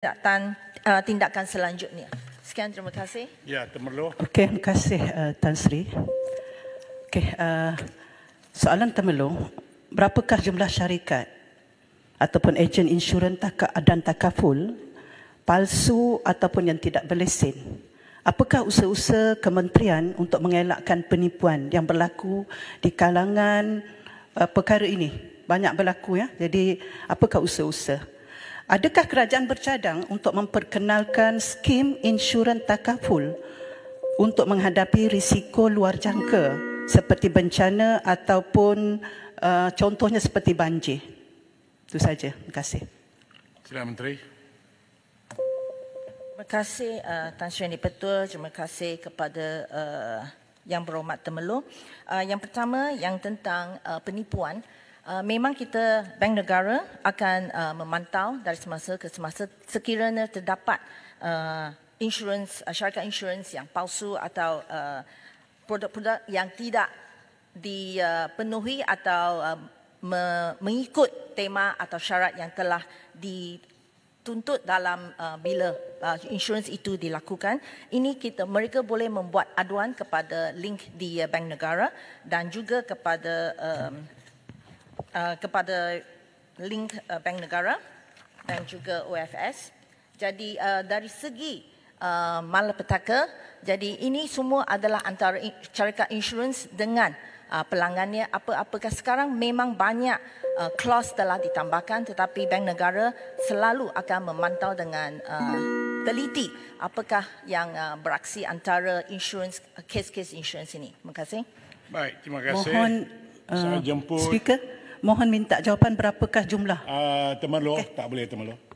tindakan uh, tindakan selanjutnya. Sekian terima kasih. Ya, Temerlo. Okey, terima kasih uh, Tan Sri. Okey, uh, soalan Temerlo, berapakah jumlah syarikat ataupun ejen insurans tak dan takaful palsu ataupun yang tidak berlesen? Apakah usaha-usaha kementerian untuk mengelakkan penipuan yang berlaku di kalangan uh, perkara ini? Banyak berlaku ya. Jadi, apakah usaha-usaha? Adakah kerajaan bercadang untuk memperkenalkan skim insurans takaful untuk menghadapi risiko luar jangka seperti bencana ataupun uh, contohnya seperti banjir? Itu saja. Terima kasih. Sila Menteri. Terima kasih uh, Tan Sri Petua. Terima kasih kepada uh, Yang Berhormat Temelu. Uh, yang pertama yang tentang uh, penipuan. Uh, memang kita bank negara akan uh, memantau dari semasa ke semasa sekiranya terdapat uh, insurans uh, syarikat insurans yang palsu atau uh, produk-produk uh, yang tidak dipenuhi atau uh, me- mengikut tema atau syarat yang telah dituntut dalam uh, bila uh, insurans itu dilakukan ini kita mereka boleh membuat aduan kepada link di uh, bank negara dan juga kepada um, Uh, kepada link uh, Bank Negara dan juga OFS. Jadi uh, dari segi uh, malapetaka, jadi ini semua adalah antara syarikat insurans dengan uh, pelanggannya. Apa-apakah sekarang memang banyak uh, clause telah ditambahkan tetapi Bank Negara selalu akan memantau dengan uh, teliti apakah yang uh, beraksi antara insurans, uh, kes-kes insurans ini. Terima kasih. Baik, terima kasih. Mohon uh, Saya jemput. speaker. Mohon minta jawapan berapakah jumlah? Uh, ah, temerloh, okay. tak boleh teman temerloh.